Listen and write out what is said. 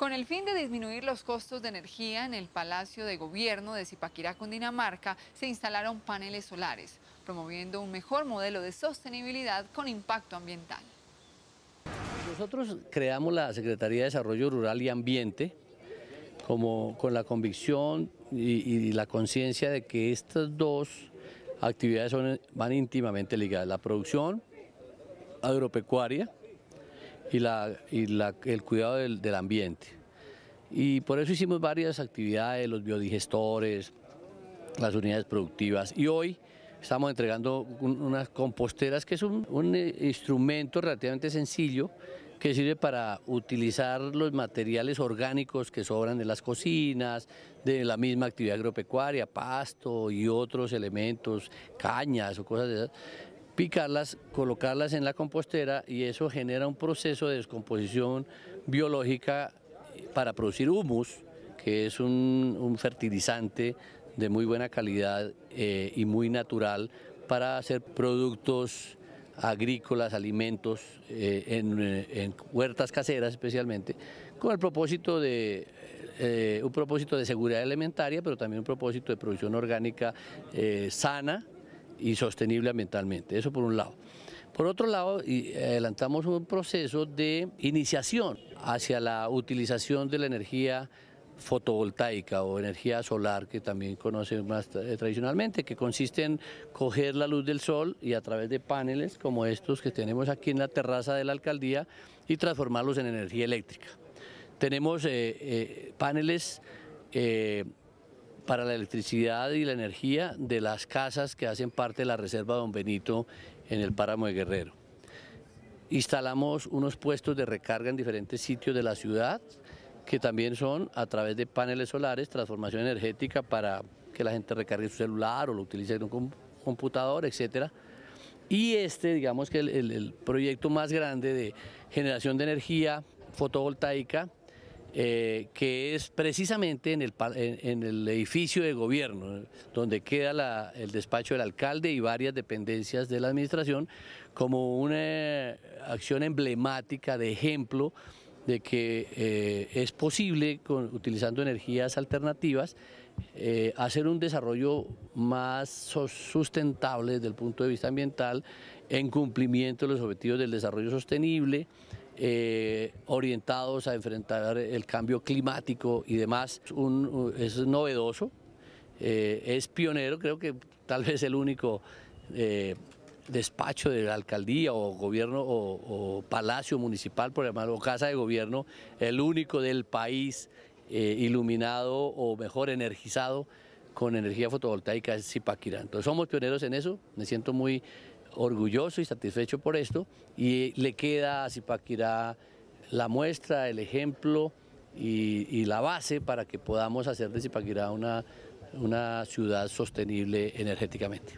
Con el fin de disminuir los costos de energía, en el Palacio de Gobierno de Zipaquirá, Dinamarca, se instalaron paneles solares, promoviendo un mejor modelo de sostenibilidad con impacto ambiental. Nosotros creamos la Secretaría de Desarrollo Rural y Ambiente como con la convicción y, la conciencia de que estas dos actividades van íntimamente ligadas, la producción agropecuaria y, la, y el cuidado del, ambiente. Y por eso hicimos varias actividades, los biodigestores, las unidades productivas. Y hoy estamos entregando unas composteras, que es un, un eh, instrumento relativamente sencillo que sirve para utilizar los materiales orgánicos que sobran de las cocinas, de la misma actividad agropecuaria, pasto y otros elementos, cañas o cosas de esas picarlas, colocarlas en la compostera y eso genera un proceso de descomposición biológica para producir humus, que es un, fertilizante de muy buena calidad eh, y muy natural para hacer productos agrícolas, alimentos, eh, eh, en, huertas caseras especialmente, con el propósito de, un propósito de seguridad alimentaria, pero también un propósito de producción orgánica sana, y sostenible ambientalmente. Eso por un lado. Por otro lado, eh, adelantamos un proceso de iniciación hacia la utilización de la energía fotovoltaica o energía solar que también conocen más eh, tradicionalmente, que consiste en coger la luz del sol y a través de paneles como estos que tenemos aquí en la terraza de la alcaldía y transformarlos en energía eléctrica. Tenemos eh, paneles para la electricidad y la energía de las casas que hacen parte de la Reserva Don Benito en el Páramo de Guerrero. Instalamos unos puestos de recarga en diferentes sitios de la ciudad, que también son a través de paneles solares, transformación energética para que la gente recargue su celular o lo utilice en un computador, etc. Y este, digamos que el, el proyecto más grande de generación de energía fotovoltaica eh, que es precisamente en el, edificio de gobierno, donde queda el despacho del alcalde y varias dependencias de la administración, como una eh, acción emblemática de ejemplo de que eh, es posible, utilizando energías alternativas, hacer un desarrollo más sustentable desde el punto de vista ambiental, en cumplimiento de los objetivos del desarrollo sostenible, eh, orientados a enfrentar el cambio climático y demás. Uh, es novedoso, eh, es pionero, creo que tal vez el único eh, despacho de la alcaldía o gobierno o, palacio municipal, por llamarlo, casa de gobierno, el único del país iluminado o mejor energizado con energía fotovoltaica es Zipaquirá. Entonces somos pioneros en eso, me siento muy orgulloso y satisfecho por esto y le queda a Zipaquirá la muestra, el ejemplo y, la base para que podamos hacer de Zipaquirá una ciudad sostenible energéticamente.